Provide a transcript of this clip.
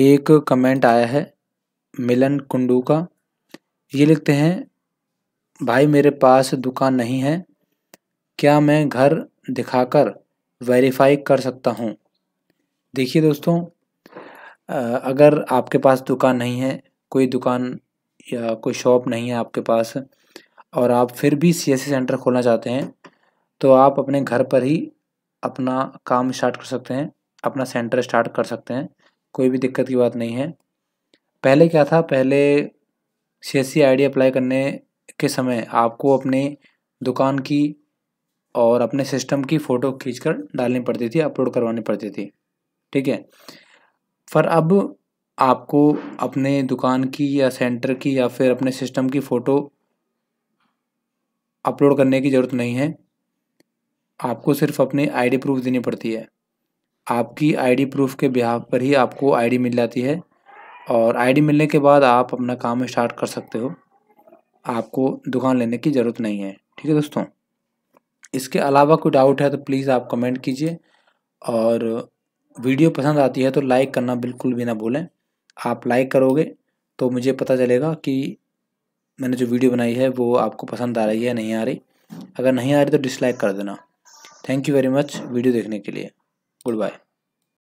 एक कमेंट आया है मिलन कुंडू का ये लिखते हैं भाई मेरे पास दुकान नहीं है क्या मैं घर दिखाकर वेरीफाई कर सकता हूँ देखिए दोस्तों अगर आपके पास दुकान नहीं है कोई दुकान या कोई शॉप नहीं है आपके पास और आप फिर भी सी सेंटर खोलना चाहते हैं तो आप अपने घर पर ही अपना काम स्टार्ट कर सकते हैं अपना सेंटर स्टार्ट कर सकते हैं कोई भी दिक्कत की बात नहीं है पहले क्या था पहले सी आईडी अप्लाई करने के समय आपको अपने दुकान की और अपने सिस्टम की फ़ोटो खींचकर डालनी पड़ती थी अपलोड करवानी पड़ती थी ठीक है पर अब आपको अपने दुकान की या सेंटर की या फिर अपने सिस्टम की फ़ोटो अपलोड करने की ज़रूरत नहीं है आपको सिर्फ अपनी आईडी प्रूफ देनी पड़ती है आपकी आईडी प्रूफ के बिहाव पर ही आपको आईडी मिल जाती है और आईडी मिलने के बाद आप अपना काम स्टार्ट कर सकते हो आपको दुकान लेने की ज़रूरत नहीं है ठीक है दोस्तों इसके अलावा कोई डाउट है तो प्लीज़ आप कमेंट कीजिए और वीडियो पसंद आती है तो लाइक करना बिल्कुल भी ना भूलें आप लाइक करोगे तो मुझे पता चलेगा कि मैंने जो वीडियो बनाई है वो आपको पसंद आ रही है नहीं आ रही अगर नहीं आ रही तो डिसलाइक कर देना thank you very much video देखने के लिए Bye, bye.